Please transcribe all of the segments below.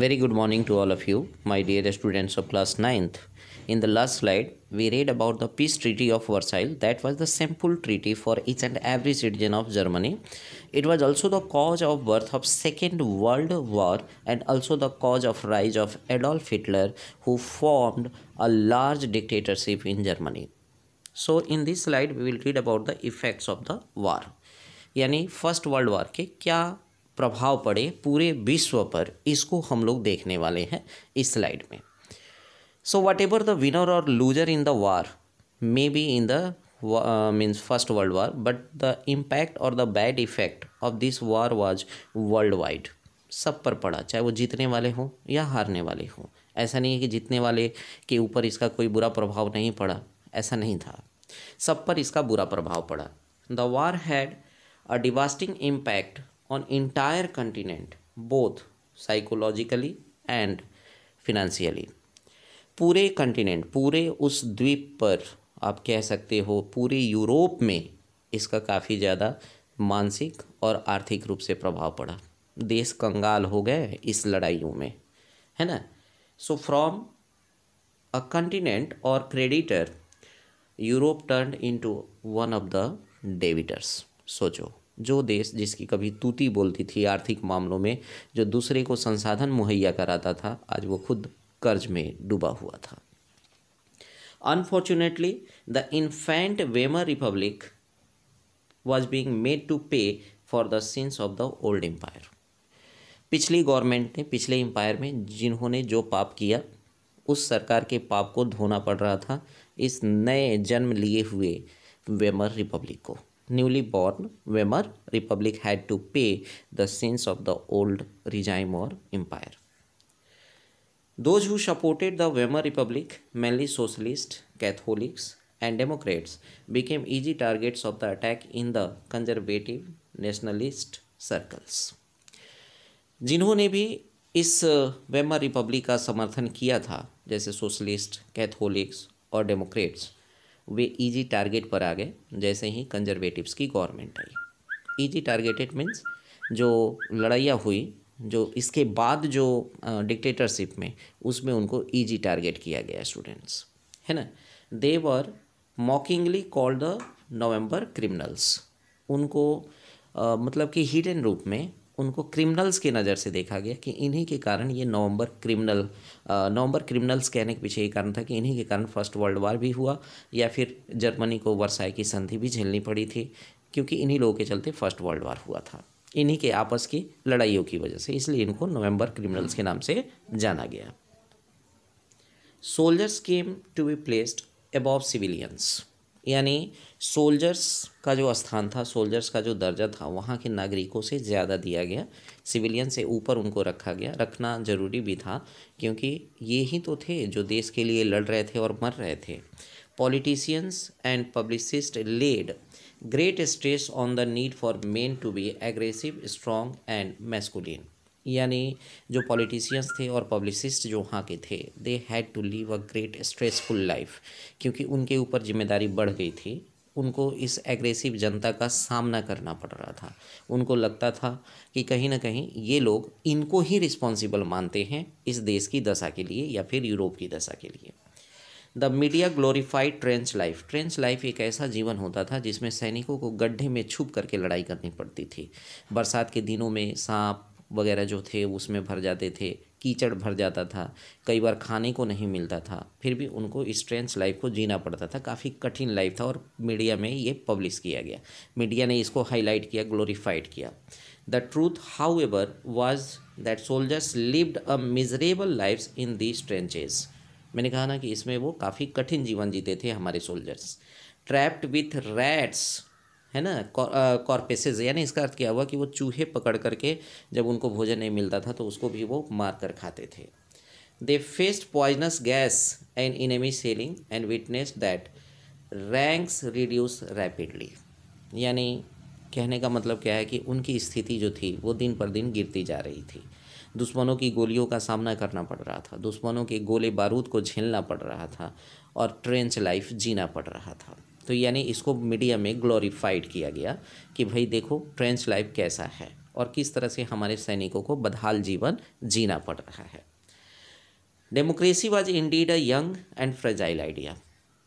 Very good morning to all of you, my dear students of class 9th. In the last slide, we read about the peace treaty of Versailles that was the simple treaty for each and every citizen of Germany. It was also the cause of birth of Second World War and also the cause of rise of Adolf Hitler who formed a large dictatorship in Germany. So in this slide, we will read about the effects of the war. यानी First World War के क्या प्रभाव पड़े पूरे विश्व पर इसको हम लोग देखने वाले हैं इस स्लाइड में so whatever the winner और loser in the war may be in the means first world war but the impact और the bad effect of this war was world wide सब पर पड़ा चाहे वो जीतने वाले हों या हारने वाले हों ऐसा नहीं है कि जीतने वाले के ऊपर इसका कोई बुरा प्रभाव नहीं पड़ा ऐसा नहीं था सब पर इसका बुरा प्रभाव पड़ा the war had a devastating impact on entire continent both psychologically and financially पूरे कंटिनेंट पूरे उस द्वीप पर आप कह सकते हो पूरे यूरोप में इसका काफ़ी ज़्यादा मानसिक और आर्थिक रूप से प्रभाव पड़ा देश कंगाल हो गए इस लड़ाइयों में है ना सो फ्रॉम अ कंटिनेंट और creditor Europe turn into one of the debtors सोचो जो देश जिसकी कभी तूती बोलती थी आर्थिक मामलों में जो दूसरे को संसाधन मुहैया कराता था आज वो खुद कर्ज में डूबा हुआ था unfortunately the infant Weimar Republic was being made to pay for the sins of the old empire पिछली गवर्नमेंट ने पिछले एम्पायर में जिन्होंने जो पाप किया उस सरकार के पाप को धोना पड़ रहा था इस नए जन्म लिए हुए वेमर रिपब्लिक को newly born Weimar Republic had to pay the sins of the old regime or empire. Those who supported the Weimar Republic, mainly socialists, Catholics, and Democrats, became easy targets of the attack in the conservative nationalist circles. जिन्होंने भी इस Weimar Republic का समर्थन किया था जैसे socialist Catholics और democrats वे इजी टारगेट पर आ गए जैसे ही कंजर्वेटिव्स की गवर्नमेंट आई इजी टारगेटेड मीन्स जो लड़ाइयाँ हुई जो इसके बाद जो डिक्टेटरशिप में उसमें उनको इजी टारगेट किया गया स्टूडेंट्स है ना they were mockingly called the November criminals उनको आ, मतलब कि हिडन रूप में उनको क्रिमिनल्स की नज़र से देखा गया कि इन्हीं के कारण ये नवंबर क्रिमिनल नवंबर क्रिमिनल्स कहने के पीछे ये कारण था कि इन्हीं के कारण फर्स्ट वर्ल्ड वार भी हुआ या फिर जर्मनी को वर्षाई की संधि भी झेलनी पड़ी थी क्योंकि इन्हीं लोगों के चलते फर्स्ट वर्ल्ड वार हुआ था इन्हीं के आपस की लड़ाइयों की वजह से इसलिए इनको नवंबर क्रिमिनल्स के नाम से जाना गया soldiers came to be placed above civilians यानी सोल्जर्स का जो स्थान था सोल्जर्स का जो दर्जा था वहाँ के नागरिकों से ज़्यादा दिया गया सिविलियन से ऊपर उनको रखा गया रखना ज़रूरी भी था क्योंकि ये ही तो थे जो देश के लिए लड़ रहे थे और मर रहे थे politicians and publicist led great stress on the need for men to be aggressive strong and masculine. यानी जो पॉलिटिशियंस थे और पब्लिसिस्ट जो वहाँ के थे they had to live a great stressful life क्योंकि उनके ऊपर जिम्मेदारी बढ़ गई थी उनको इस एग्रेसिव जनता का सामना करना पड़ रहा था उनको लगता था कि कहीं ना कहीं ये लोग इनको ही रिस्पॉन्सिबल मानते हैं इस देश की दशा के लिए या फिर यूरोप की दशा के लिए the media glorified trench life trench life एक ऐसा जीवन होता था जिसमें सैनिकों को गड्ढे में छुप करके लड़ाई करनी पड़ती थी बरसात के दिनों में सांप वगैरह जो थे उसमें भर जाते थे कीचड़ भर जाता था कई बार खाने को नहीं मिलता था फिर भी उनको इस लाइफ को जीना पड़ता था काफ़ी कठिन लाइफ था और मीडिया में ये पब्लिश किया गया मीडिया ने इसको हाईलाइट किया ग्लोरीफाइड किया the truth however was that soldiers lived a miserable life in the trenches मैंने कहा ना कि इसमें वो काफ़ी कठिन जीवन जीते थे हमारे सोल्जर्स ट्रैप्ड विथ रैट्स है ना कॉर्पेसेज यानी इसका अर्थ क्या हुआ कि वो चूहे पकड़ करके जब उनको भोजन नहीं मिलता था तो उसको भी वो मार कर खाते थे the first poisonous gas and enemy shelling and witness that ranks reduce rapidly यानी कहने का मतलब क्या है कि उनकी स्थिति जो थी वो दिन पर दिन गिरती जा रही थी दुश्मनों की गोलियों का सामना करना पड़ रहा था दुश्मनों के गोले बारूद को झेलना पड़ रहा था और ट्रेंच लाइफ जीना पड़ रहा था तो यानी इसको मीडिया में ग्लोरीफाइड किया गया कि भाई देखो ट्रेंच लाइफ कैसा है और किस तरह से हमारे सैनिकों को बदहाल जीवन जीना पड़ रहा है democracy was indeed a young and fragile idea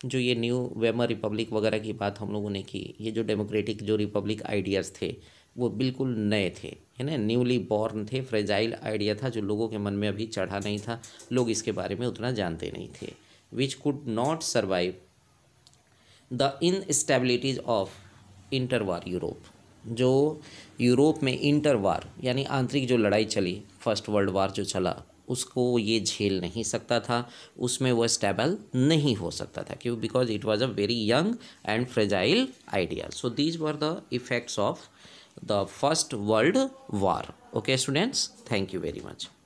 जो ये न्यू वेमर रिपब्लिक वगैरह की बात हम लोगों ने की ये जो डेमोक्रेटिक जो रिपब्लिक आइडियाज़ थे वो बिल्कुल नए थे है ना न्यूली बॉर्न थे फ्रेजाइल आइडिया था जो लोगों के मन में अभी चढ़ा नहीं था लोग इसके बारे में उतना जानते नहीं थे which could not survive the instabilities of interwar Europe जो यूरोप में इंटरवार यानी आंतरिक जो लड़ाई चली फर्स्ट वर्ल्ड वार जो चला उसको ये झेल नहीं सकता था उसमें वह स्टेबल नहीं हो सकता था क्यों because it was a very young and fragile idea so these were the effects of the First world War okay students thank you very much